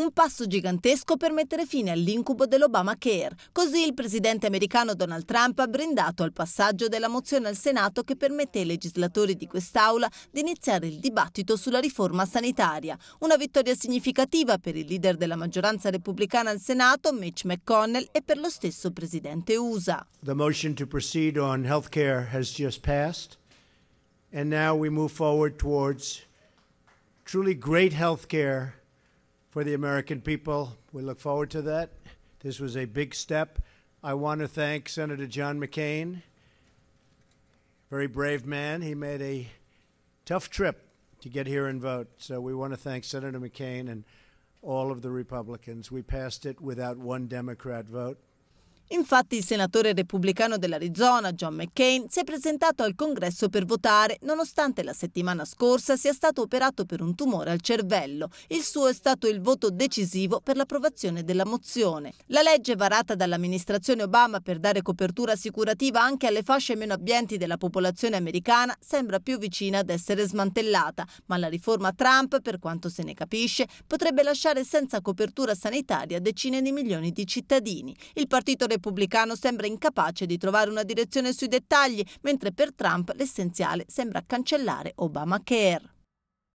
Un passo gigantesco per mettere fine all'incubo dell'Obamacare. Così il presidente americano Donald Trump ha brindato al passaggio della mozione al Senato che permette ai legislatori di quest'Aula di iniziare il dibattito sulla riforma sanitaria. Una vittoria significativa per il leader della maggioranza repubblicana al Senato, Mitch McConnell, e per lo stesso presidente USA. La mozione per procedere on healthcare has just passed, and now we move forward towards truly great healthcare. for the American people. We look forward to that. This was a big step. I want to thank Senator John McCain, very brave man. He made a tough trip to get here and vote. So we want to thank Senator McCain and all of the Republicans. We passed it without one Democrat vote. Infatti il senatore repubblicano dell'Arizona, John McCain, si è presentato al congresso per votare, nonostante la settimana scorsa sia stato operato per un tumore al cervello. Il suo è stato il voto decisivo per l'approvazione della mozione. La legge varata dall'amministrazione Obama per dare copertura assicurativa anche alle fasce meno abbienti della popolazione americana sembra più vicina ad essere smantellata, ma la riforma Trump, per quanto se ne capisce, potrebbe lasciare senza copertura sanitaria decine di milioni di cittadini. Il partito repubblicano repubblicano sembra incapace di trovare una direzione sui dettagli, mentre per Trump l'essenziale sembra cancellare Obamacare.